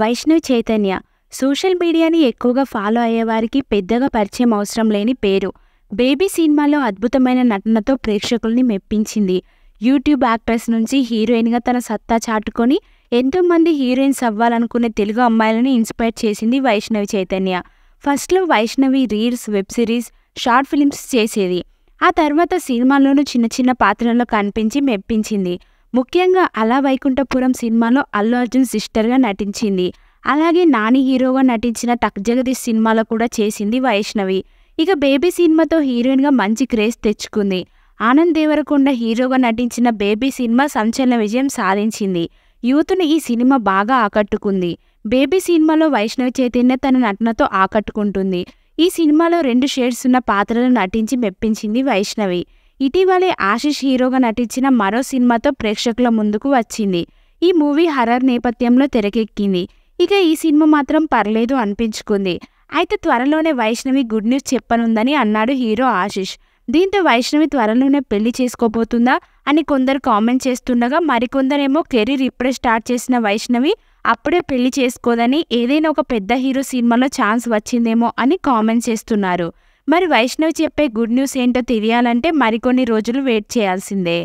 Vaishnav Chaitanya social మీడియాని ఎక్కువగా follow అయ్యేవారికి పెద్దగా పరిచయం అవసరం లేని పేరు బేబీ సినిమాలో అద్భుతమైన నటనతో ప్రేక్షకుల్ని మెప్పించింది యూట్యూబ్ యాక్టర్స్ నుంచి హీరోయిన్గా తన సత్తా చాటుకొని ఎంతోమంది హీరోయిన్స్ అవ్వాలనుకునే తెలుగు అమ్మాయిలను ఇన్స్పైర్ చేసింది వైష్ణవి చైతన్య ఫస్ట్లో Vaishnavi reels web series short films చేసేది ఆ తర్వాత సినిమాల్లోనూ చిన్న చిన్న పాత్రల్లో కనిపించి మెప్పించింది ముఖ్యంగా అలా వైకుంఠపురం సినిమాలో అల్లు అర్జున్ సిస్టర్గా నటించింది అలాగే నాని హీరోగా నటించిన తక్ జగదీష్ సినిమాలో కూడా చేసింది వైష్ణవి ఇక బేబీ సినిమాతో హీరోయిన్గా మంచి క్రేజ్ తెచ్చుకుంది ఆనంద్ దేవరకొండ హీరోగా నటించిన బేబీ సినిమా సంచలన విజయం సాధించింది యూత్ను ఈ సినిమా బాగా ఆకట్టుకుంది బేబీ సినిమాలో వైష్ణవి చైతన్య తన నటనతో ఆకట్టుకుంటుంది ఈ సినిమాలో రెండు షేడ్స్ ఉన్న పాత్రలు నటించి మెప్పించింది వైష్ణవి ఇటీవలే ఆశిష్ హీరోగా నటించిన మరో సినిమాతో ప్రేక్షకుల ముందుకు వచ్చింది ఈ మూవీ హర్రర్ నేపథ్యంలో తెరకెక్కింది ఇక ఈ సినిమా మాత్రం పర్లేదు అనిపించుకుంది అయితే త్వరలోనే వైష్ణవి గుడ్ న్యూస్ చెప్పనుందని అన్నాడు హీరో ఆశిష్ దీంతో వైష్ణవి త్వరలోనే పెళ్లి చేసుకోబోతుందా అని కొందరు కామెంట్ చేస్తుండగా మరికొందరేమో కెరీర్ ఇప్పుడే స్టార్ట్ చేసిన వైష్ణవి అప్పుడే పెళ్లి చేసుకోదని ఏదైనా ఒక పెద్ద హీరో సినిమాలో ఛాన్స్ వచ్చిందేమో అని కామెంట్ చేస్తున్నారు మరి వైష్ణవ్ చెప్పే గుడ్ న్యూస్ ఏంటో తెలియాలంటే మరికొన్ని రోజులు వెయిట్ చేయాల్సిందే